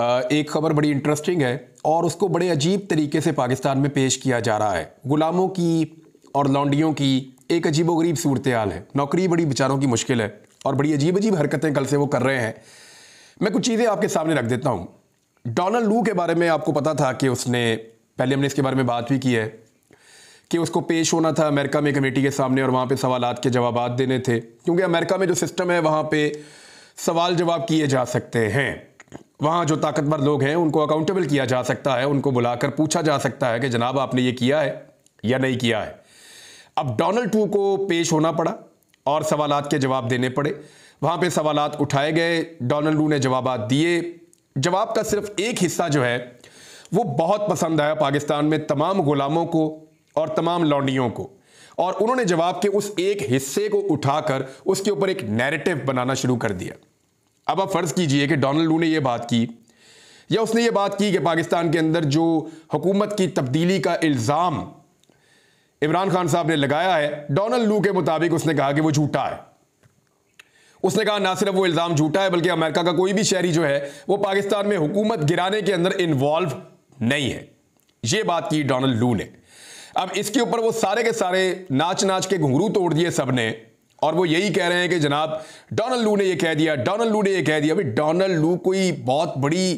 एक खबर बड़ी इंटरेस्टिंग है और उसको बड़े अजीब तरीके से पाकिस्तान में पेश किया जा रहा है गुलामों की और लौंडियों की एक गरीब सूरत हाल है नौकरी बड़ी बेचारों की मुश्किल है और बड़ी अजीब अजीब हरकतें कल से वो कर रहे हैं मैं कुछ चीज़ें आपके सामने रख देता हूँ डोनाल्ड लू के बारे में आपको पता था कि उसने पहले हमने इसके बारे में बात भी की है कि उसको पेश होना था अमेरिका में कमेटी के सामने और वहाँ पर सवाल के जवाब देने थे क्योंकि अमेरिका में जो सिस्टम है वहाँ पर सवाल जवाब किए जा सकते हैं वहाँ जो ताकतवर लोग हैं उनको अकाउंटेबल किया जा सकता है उनको बुलाकर पूछा जा सकता है कि जनाब आपने ये किया है या नहीं किया है अब डोनाल्ड टू को पेश होना पड़ा और सवाल के जवाब देने पड़े वहाँ पर सवाल उठाए गए डोनाल्ड टू ने जवाब दिए जवाब का सिर्फ एक हिस्सा जो है वो बहुत पसंद आया पाकिस्तान में तमाम गुलामों को और तमाम लौंडियों को और उन्होंने जवाब के उस एक हिस्से को उठाकर उसके ऊपर एक नैरेटिव बनाना शुरू कर दिया अब आप फ़र्ज़ कीजिए कि डोनाल्ड लू ने यह बात की या उसने ये बात की कि पाकिस्तान के अंदर जो हुकूमत की तब्दीली का इल्ज़ाम इमरान खान साहब ने लगाया है डोनाल्ड लू के मुताबिक उसने कहा कि वो झूठा है उसने कहा ना सिर्फ वो इल्ज़ाम झूठा है बल्कि अमेरिका का कोई भी शहरी जो है वो पाकिस्तान में हुकूमत गिराने के अंदर इन्वॉल्व नहीं है ये बात की डोनाल्ड लू ने अब इसके ऊपर वो सारे के सारे नाच नाच के घुंघरू तोड़ दिए सब ने और वो यही कह रहे हैं कि जनाब डोनल्ड लू ने ये कह दिया डोनल्ड लू ने ये कह दिया भाई डोनल्ड लू कोई बहुत बड़ी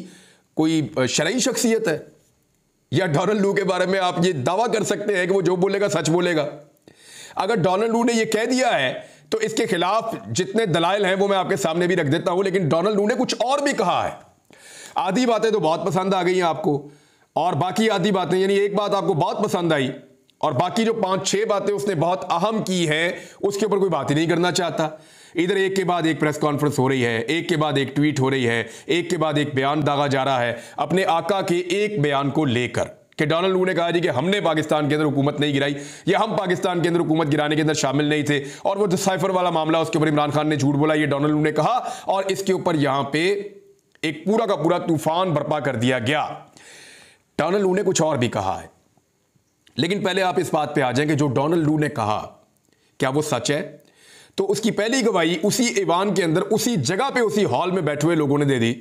कोई शरई शख्सियत है या डोनाल्ड लू के बारे में आप ये दावा कर सकते हैं कि वो जो बोलेगा सच बोलेगा अगर डोनल्ड लू ने ये कह दिया है तो इसके खिलाफ जितने दलाइल हैं वो मैं आपके सामने भी रख देता हूं लेकिन डोनल्ड लू ने कुछ और भी कहा है आधी बातें तो बहुत पसंद आ गई हैं आपको और बाकी आधी बातें यानी एक बात आपको बहुत पसंद आई और बाकी जो पांच छह बातें उसने बहुत अहम की हैं उसके ऊपर कोई बात ही नहीं करना चाहता इधर एक के बाद एक प्रेस कॉन्फ्रेंस हो रही है एक के बाद एक ट्वीट हो रही है एक के बाद एक बयान दागा जा रहा है अपने आका के एक बयान को लेकर कि डोनाल्ड लू ने कहा जी कि हमने पाकिस्तान के अंदर हुकूमत नहीं गिराई या हम पाकिस्तान के अंदर हुकूमत गिराने के अंदर शामिल नहीं थे और वो जो साइफर वाला मामला उसके ऊपर इमरान खान ने झूठ बोला ये डोनाल्ड लू ने कहा और इसके ऊपर यहां पे एक पूरा का पूरा तूफान बर्पा कर दिया गया डोनाल्ड लू ने कुछ और भी कहा है लेकिन पहले आप इस बात पे आ जाएं कि जो डोनाल्ड लू ने कहा क्या वो सच है तो उसकी पहली गवाही उसी ईवान के अंदर उसी जगह पे उसी हॉल में बैठे हुए लोगों ने दे दी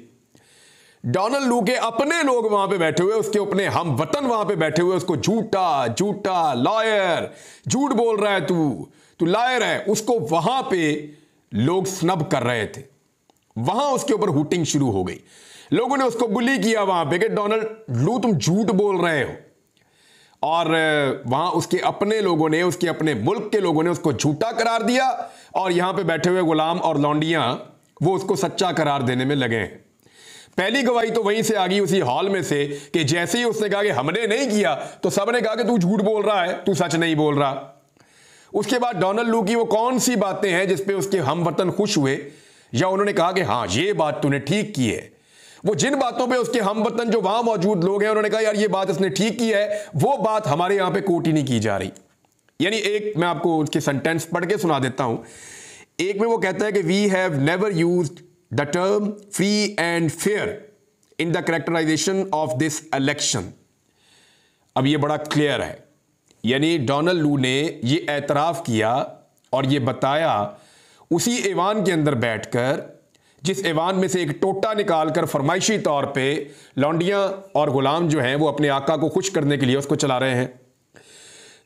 डोनाल्ड लू के अपने लोग वहां पे बैठे हुए उसके अपने हम वतन वहां पे बैठे हुए उसको झूठा झूठा लॉयर झूठ बोल रहा है तू तू लायर है उसको वहां पे लोग स्नब कर रहे थे वहां उसके ऊपर हुटिंग शुरू हो गई लोगों ने उसको बुली किया वहां पे कि डोनाल्ड लू तुम झूठ बोल रहे हो और वहां उसके अपने लोगों ने उसके अपने मुल्क के लोगों ने उसको झूठा करार दिया और यहां पे बैठे हुए गुलाम और लौंडियां वो उसको सच्चा करार देने में लगे हैं पहली गवाही तो वहीं से आ गई उसी हॉल में से कि जैसे ही उसने कहा कि हमने नहीं किया तो सब ने कहा कि तू झूठ बोल रहा है तू सच नहीं बोल रहा उसके बाद डोनाल्ड लू की वो कौन सी बातें हैं जिसपे उसके हम वतन खुश हुए या उन्होंने कहा कि हाँ ये बात तूने ठीक की है वो जिन बातों पे उसके हम वतन जो वहां मौजूद लोग हैं उन्होंने कहा यार ये बात इसने ठीक की है वो बात हमारे यहां पे कोटी नहीं की जा रही यानी एक मैं आपको उसके सेंटेंस पढ़ के सुना देता हूं एक में वो कहता है कि we have never use the term free and fair in the characterisation of this election अब ये बड़ा क्लियर है यानी डोनाल्ड लू ने ये एतराफ़ किया और ये बताया उसी ऐवान के अंदर बैठकर जिस ऐवान में से एक टोटा निकाल कर फरमाइशी तौर पे लॉन्डियाँ और ग़ुलाम जो हैं वो अपने आका को खुश करने के लिए उसको चला रहे हैं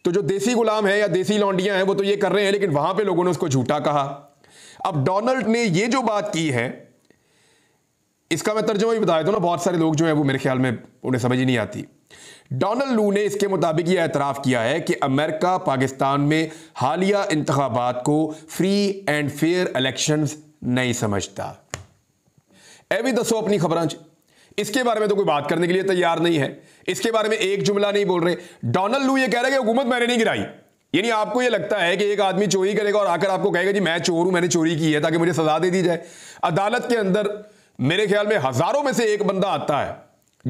तो जो देसी ग़ुलाम है या देसी लॉन्डियाँ हैं वो तो ये कर रहे हैं लेकिन वहाँ पे लोगों ने उसको झूठा कहा अब डोनाल्ड ने ये जो बात की है इसका मैं तर्जुमा भी बताया था ना बहुत सारे लोग जो हैं वो मेरे ख्याल में उन्हें समझ ही नहीं आती डोनाल्ड लू ने इसके मुताबिक यह एतराफ़ किया है कि अमेरिका पाकिस्तान में हालिया इंतबात को फ्री एंड फेयर इलेक्शंस नहीं समझता यह भी दसो अपनी ਖਬਰਾਂ इसके बारे में तो कोई बात करने के लिए तैयार नहीं है इसके बारे में एक जुमला नहीं बोल रहे डोनल्ड लू ये कह रहे हैं कि हुकूमत मैंने नहीं गिराई यानी आपको ये लगता है कि एक आदमी चोरी करेगा और आकर आपको कहेगा जी मैं चोर हूं मैंने चोरी की है ताकि मुझे सजा दे दी जाए अदालत के अंदर मेरे ख्याल में हजारों में से एक बंदा आता है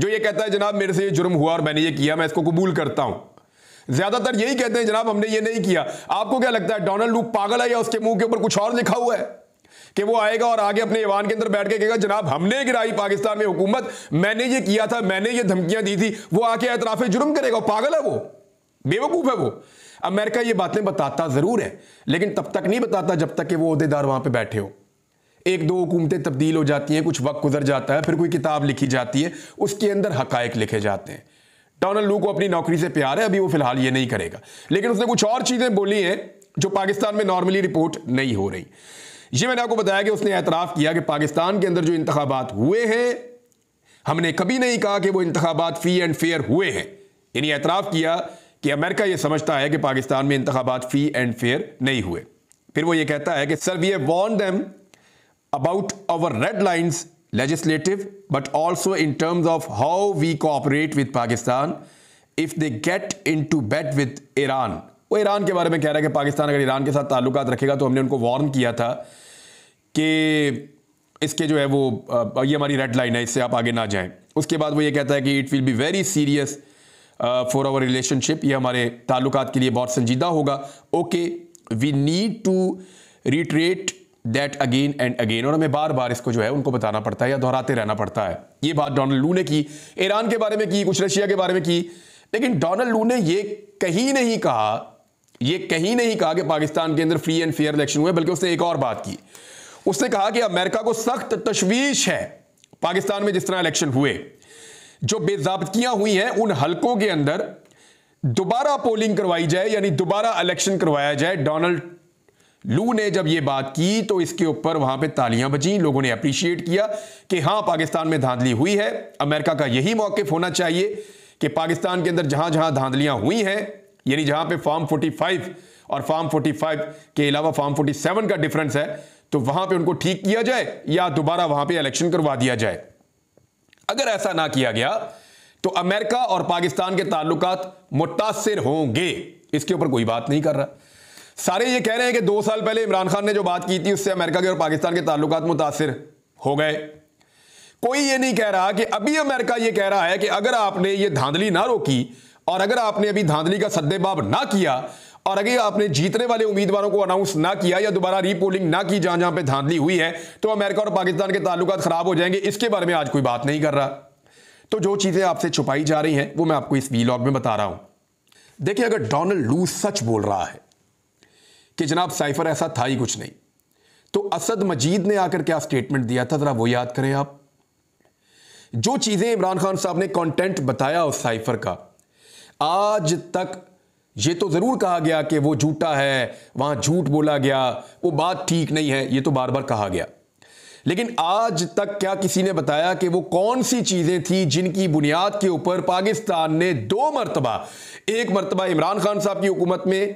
जो ये कहता है जनाब मेरे से ये जुर्म हुआ और मैंने ये किया मैं इसको कबूल करता हूं ज्यादातर यही कहते हैं जनाब हमने ये नहीं किया आपको क्या लगता है डोनाल्ड लू पागल है या उसके मुंह के ऊपर कुछ और लिखा हुआ है कि वो आएगा और आगे अपने ईवान के अंदर बैठ के कहेगा जनाब हमने गिराई पाकिस्तान में हुकूमत मैंने ये किया था मैंने ये धमकियां दी थी वो आके एतराफे जुर्म करेगा पागल है वो बेवकूफ है वो अमेरिका ये बातें बताता जरूर है लेकिन तब तक नहीं बताता जब तक कि वो अहदेदार वहां पर बैठे हो एक दो हुकूमतें तब्दील हो जाती हैं कुछ वक्त गुजर जाता है फिर कोई किताब लिखी जाती है उसके अंदर हकायक लिखे जाते हैं डोनाल्ड लू को अपनी नौकरी से प्यार है अभी वो फिलहाल ये नहीं करेगा लेकिन उसने कुछ और चीज़ें बोली हैं जो पाकिस्तान में नॉर्मली रिपोर्ट नहीं हो रही ये मैंने आपको बताया कि उसने एतराफ़ किया कि पाकिस्तान के अंदर जो इंतबात हुए हैं हमने कभी नहीं कहा कि वो इंतबात फ़ी एंड फेयर हुए हैं यानी एतराफ़ किया कि अमेरिका ये समझता है कि पाकिस्तान में इंतबात फ़ी एंड फेयर नहीं हुए फिर वो ये कहता है कि sir we have warned them about our red lines but also in terms of how we cooperate with Pakistan if they get into bed with Iran वो ईरान के बारे में कह रहा है कि पाकिस्तान अगर ईरान के साथ ताल्लुक रखेगा तो हमने उनको वार्न किया था कि इसके जो है वो ये हमारी रेड लाइन है इससे आप आगे ना जाएं उसके बाद वो ये कहता है कि it will be very serious for our relationship ये हमारे ताल्लुक के लिए बहुत संजीदा होगा okay we need to reiterate that again and again और हमें बार बार इसको जो है उनको बताना पड़ता है या दोहराते रहना पड़ता है ये बात डोनाल्ड लू ने की ईरान के बारे में की कुछ रशिया के बारे में की लेकिन डोनाल्ड लू ने ये कहीं नहीं कहा ये कहीं नहीं कहा कि पाकिस्तान के अंदर फ्री एंड फेयर इलेक्शन हुए बल्कि उसने एक और बात की उसने कहा कि अमेरिका को सख्त तशवीश है पाकिस्तान में जिस तरह इलेक्शन हुए जो बेजाबतियां हुई हैं उन हलकों के अंदर दोबारा पोलिंग करवाई जाए यानी दोबारा इलेक्शन करवाया जाए डोनाल्ड लू ने जब यह बात की तो इसके ऊपर वहां पे तालियां बजी लोगों ने अप्रिशिएट किया कि हां पाकिस्तान में धांधली हुई है अमेरिका का यही मौकफ होना चाहिए कि पाकिस्तान के अंदर जहां जहां धांधलियां हुई हैं यानी जहां पे फॉर्म 45 और फॉर्म 45 के अलावा फॉर्म 47 का डिफरेंस है तो वहां पे उनको ठीक किया जाए या दोबारा वहां पे इलेक्शन करवा दिया जाए अगर ऐसा ना किया गया तो अमेरिका और पाकिस्तान के ताल्लुक मुतासर होंगे इसके ऊपर कोई बात नहीं कर रहा सारे ये कह रहे हैं कि दो साल पहले इमरान खान ने जो बात की थी उससे अमेरिका के और पाकिस्तान के ताल्लुक मुतासर हो गए कोई ये नहीं कह रहा कि अभी अमेरिका ये कह रहा है कि अगर आपने ये धांधली ना रोकी और अगर आपने अभी धांधली का सद्देबाब ना किया और अगर आपने जीतने वाले उम्मीदवारों को अनाउंस ना किया या दोबारा रीपोलिंग ना की जहां जहां पे धांधली हुई है तो अमेरिका और पाकिस्तान के ताल्लुक खराब हो जाएंगे इसके बारे में आज कोई बात नहीं कर रहा तो जो चीजें आपसे छुपाई जा रही हैं वो मैं आपको इस वीलॉग में बता रहा हूं देखिए अगर डोनाल्ड लू सच बोल रहा है कि जनाब साइफर ऐसा था ही कुछ नहीं तो असद मजीद ने आकर क्या स्टेटमेंट दिया था जरा वो याद करें आप जो चीजें इमरान खान साहब ने कंटेंट बताया उस साइफर का आज तक ये तो जरूर कहा गया कि वो झूठा है वहां झूठ बोला गया वो बात ठीक नहीं है ये तो बार बार कहा गया लेकिन आज तक क्या किसी ने बताया कि वो कौन सी चीजें थी जिनकी बुनियाद के ऊपर पाकिस्तान ने दो मरतबा एक मरतबा इमरान खान साहब की हुकूमत में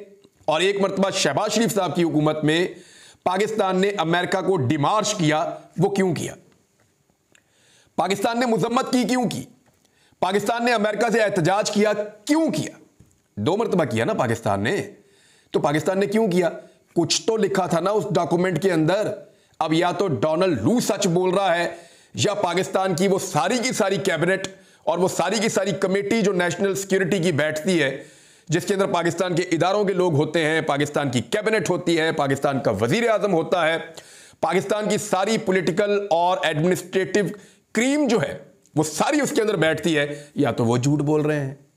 और एक मरतबा शहबाज शरीफ साहब की हुकूमत में पाकिस्तान ने अमेरिका को डिमार्श किया वो क्यों किया पाकिस्तान ने मुजम्मत की क्यों की पाकिस्तान ने अमेरिका से एहतजाज किया क्यों किया दो मरतबा किया ना पाकिस्तान ने तो पाकिस्तान ने क्यों किया कुछ तो लिखा था ना उस डॉक्यूमेंट के अंदर अब या तो डोनाल्ड लू सच बोल रहा है या पाकिस्तान की वो सारी की सारी कैबिनेट और वो सारी की सारी कमेटी जो नेशनल सिक्योरिटी की बैठती है जिसके अंदर पाकिस्तान के इदारों के लोग होते हैं पाकिस्तान की कैबिनेट होती है पाकिस्तान का वजीर आजम होता है पाकिस्तान की सारी पॉलिटिकल और एडमिनिस्ट्रेटिव क्रीम जो है वो सारी उसके अंदर बैठती है या तो वो झूठ बोल रहे हैं